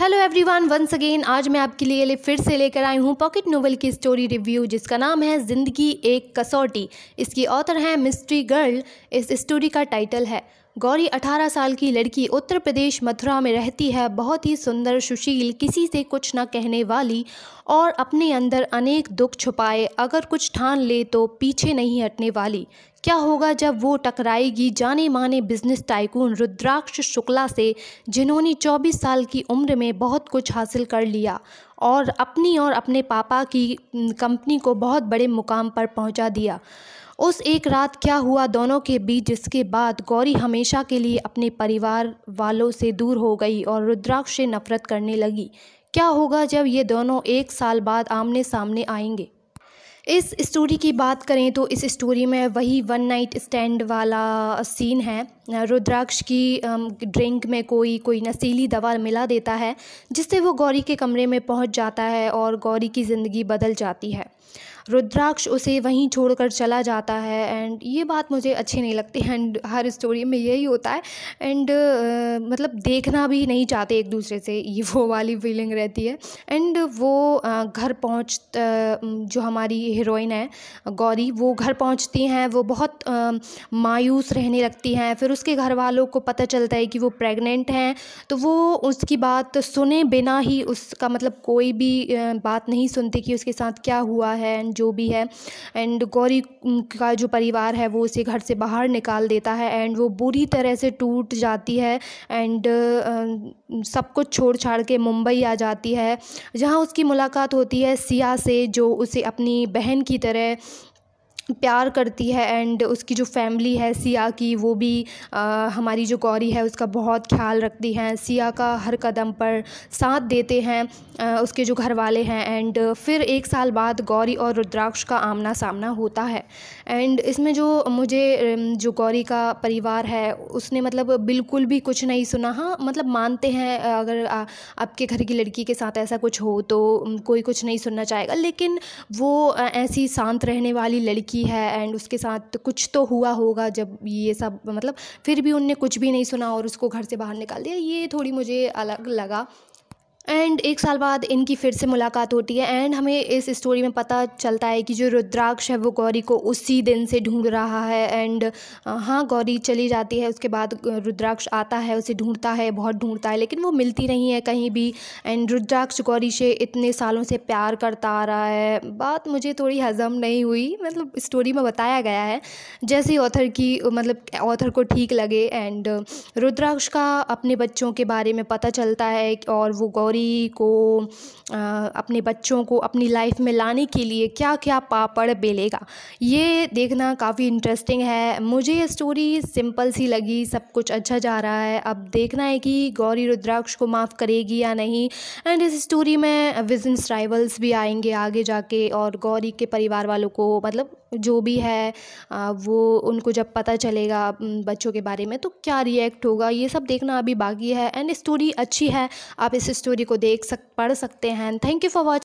hello everyone once again आज मैं आपके लिए फिर से लेकर आई हूँ पॉकेट नोवेल की स्टोरी रिव्यू जिसका नाम है ज़िंदगी एक कसौटी इसकी ऑथर है मिस्ट्री गर्ल इस स्टोरी का टाइटल है गौरी 18 साल की लड़की उत्तर प्रदेश मथुरा में रहती है बहुत ही सुंदर सुशील किसी से कुछ न कहने वाली और अपने अंदर अनेक दुख छुपाए अगर कुछ ठान ले तो पीछे नहीं हटने वाली क्या होगा जब वो टकराएगी जाने माने बिजनेस टाइकून रुद्राक्ष शुक्ला से जिन्होंने 24 साल की उम्र में बहुत कुछ हासिल कर लिया और अपनी और अपने पापा की कंपनी को बहुत बड़े मुकाम पर पहुँचा दिया उस एक रात क्या हुआ दोनों के बीच जिसके बाद गौरी हमेशा के लिए अपने परिवार वालों से दूर हो गई और रुद्राक्ष से नफरत करने लगी क्या होगा जब ये दोनों एक साल बाद आमने सामने आएंगे इस स्टोरी की बात करें तो इस स्टोरी में वही वन नाइट स्टैंड वाला सीन है रुद्राक्ष की ड्रिंक में कोई कोई नशीली दवा मिला देता है जिससे वो गौरी के कमरे में पहुंच जाता है और गौरी की ज़िंदगी बदल जाती है रुद्राक्ष उसे वहीं छोड़कर चला जाता है एंड ये बात मुझे अच्छी नहीं लगती एंड हर स्टोरी में यही होता है एंड uh, मतलब देखना भी नहीं चाहते एक दूसरे से ये वो वाली फीलिंग रहती है एंड वो घर पहुँच जो हमारी हीरोइन है गौरी वो घर पहुँचती हैं वो बहुत मायूस रहने लगती हैं फिर उसके घर वालों को पता चलता है कि वो प्रेग्नेंट हैं तो वो उसकी बात सुने बिना ही उसका मतलब कोई भी बात नहीं सुनती कि उसके साथ क्या हुआ है एंड जो भी है एंड गौरी का जो परिवार है वो उसे घर से बाहर निकाल देता है एंड वो बुरी तरह से टूट जाती है एंड सब कुछ छोड़ छाड़ के मुंबई आ जाती है जहाँ उसकी मुलाकात होती है सिया से जो उसे अपनी बहन की तरह प्यार करती है एंड उसकी जो फैमिली है सिया की वो भी आ, हमारी जो गौरी है उसका बहुत ख्याल रखती हैं सिया का हर कदम पर साथ देते हैं आ, उसके जो घर वाले हैं एंड फिर एक साल बाद गौरी और रुद्राक्ष का आमना सामना होता है एंड इसमें जो मुझे जो गौरी का परिवार है उसने मतलब बिल्कुल भी कुछ नहीं सुना हाँ मतलब मानते हैं अगर आपके घर की लड़की के साथ ऐसा कुछ हो तो कोई कुछ नहीं सुनना चाहेगा लेकिन वो ऐसी शांत रहने वाली लड़की की है एंड उसके साथ कुछ तो हुआ होगा जब ये सब मतलब फिर भी उनने कुछ भी नहीं सुना और उसको घर से बाहर निकाल दिया ये थोड़ी मुझे अलग लगा एंड एक साल बाद इनकी फिर से मुलाकात होती है एंड हमें इस स्टोरी में पता चलता है कि जो रुद्राक्ष है वो गौरी को उसी दिन से ढूंढ रहा है एंड हाँ गौरी चली जाती है उसके बाद रुद्राक्ष आता है उसे ढूंढता है बहुत ढूंढता है लेकिन वो मिलती नहीं है कहीं भी एंड रुद्राक्ष गौरी से इतने सालों से प्यार करता आ रहा है बात मुझे थोड़ी हजम नहीं हुई मतलब स्टोरी में बताया गया है जैसे ऑथर की मतलब ऑथर को ठीक लगे एंड रुद्राक्ष का अपने बच्चों के बारे में पता चलता है और वो गौरी मम्मी को अपने बच्चों को अपनी लाइफ में लाने के लिए क्या क्या पापड़ बेलेगा ये देखना काफ़ी इंटरेस्टिंग है मुझे ये स्टोरी सिंपल सी लगी सब कुछ अच्छा जा रहा है अब देखना है कि गौरी रुद्राक्ष को माफ़ करेगी या नहीं एंड इस स्टोरी में विजन स्ट्राइवल्स भी आएंगे आगे जाके और गौरी के परिवार वालों को मतलब जो भी है वो उनको जब पता चलेगा बच्चों के बारे में तो क्या रिएक्ट होगा ये सब देखना अभी बाकी है एंड स्टोरी अच्छी है आप इस स्टोरी स्टोरी को देख सक पढ़ सकते हैं थैंक यू फॉर वॉचिंग